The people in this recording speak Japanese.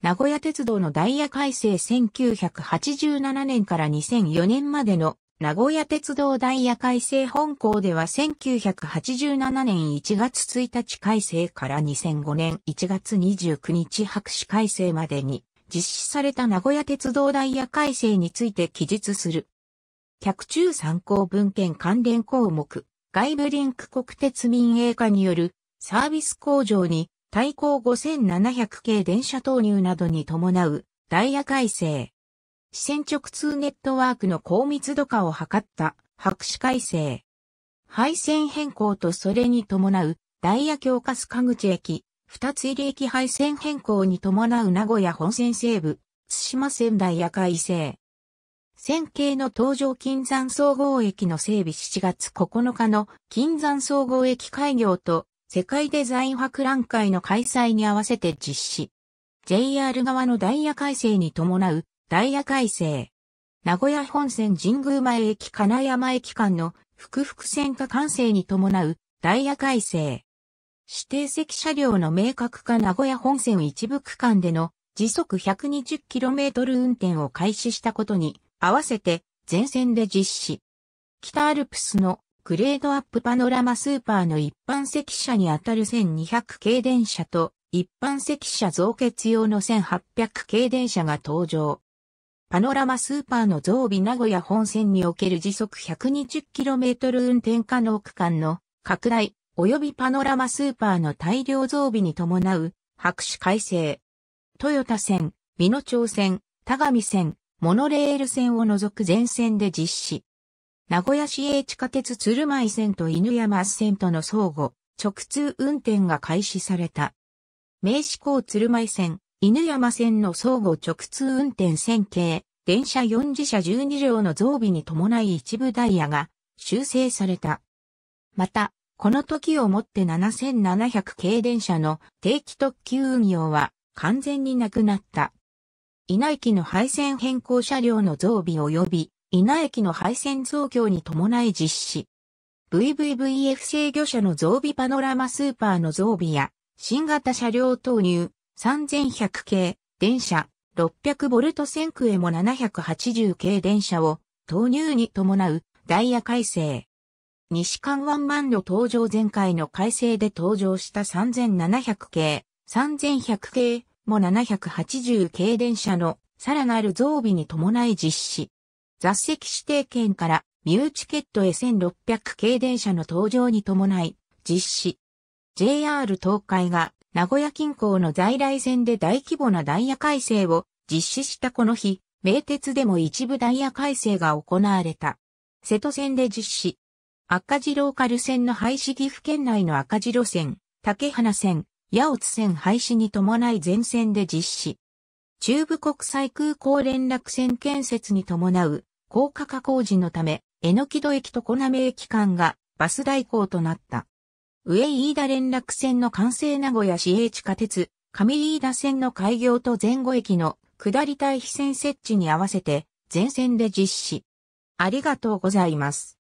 名古屋鉄道のダイヤ改正1987年から2004年までの名古屋鉄道ダイヤ改正本校では1987年1月1日改正から2005年1月29日白紙改正までに実施された名古屋鉄道ダイヤ改正について記述する。客中参考文献関連項目、外部リンク国鉄民営化によるサービス向上に対向5700系電車投入などに伴うダイヤ改正。支線直通ネットワークの高密度化を図った白紙改正。配線変更とそれに伴うダイヤ強化スカ口駅、二つ入り駅配線変更に伴う名古屋本線西部、津島線ダイヤ改正。線形の東場金山総合駅の整備7月9日の金山総合駅開業と世界デザイン博覧会の開催に合わせて実施。JR 側のダイヤ改正に伴うダイヤ改正。名古屋本線神宮前駅金山駅間の複々線化完成に伴うダイヤ改正。指定席車両の明確化名古屋本線一部区間での時速 120km 運転を開始したことに合わせて全線で実施。北アルプスのグレードアップパノラマスーパーの一般席車にあたる1200系電車と一般席車増結用の1800系電車が登場。パノラマスーパーの増備名古屋本線における時速 120km 運転可能区間の拡大及びパノラマスーパーの大量増備に伴う白紙改正。豊田線、美濃町線、田上線、モノレール線を除く全線で実施。名古屋市営地下鉄鶴舞線と犬山線との相互、直通運転が開始された。名志港鶴舞線、犬山線の相互直通運転線形、電車4次車12両の増備に伴い一部ダイヤが修正された。また、この時をもって7700系電車の定期特急運用は完全になくなった。稲駅の配線変更車両の増備及び稲駅の廃線増強に伴い実施。VVVF 制御車の増備パノラマスーパーの増備や、新型車両投入、3100系、電車、600ボルト線区へも780系電車を投入に伴うダイヤ改正。西関湾ン路登場前回の改正で登場した3700系、3100系も780系電車のさらなる増備に伴い実施。雑席指定券からミューチケットへ1600系電車の登場に伴い実施。JR 東海が名古屋近郊の在来線で大規模なダイヤ改正を実施したこの日、名鉄でも一部ダイヤ改正が行われた。瀬戸線で実施。赤字ローカル線の廃止岐阜県内の赤字路線、竹花線、八尾津線廃止に伴い全線で実施。中部国際空港連絡線建設に伴う高架化工事のため、えのきど駅と小滑駅間がバス代行となった。上飯田連絡線の完成名古屋市営地下鉄、上飯田線の開業と前後駅の下り対比線設置に合わせて全線で実施。ありがとうございます。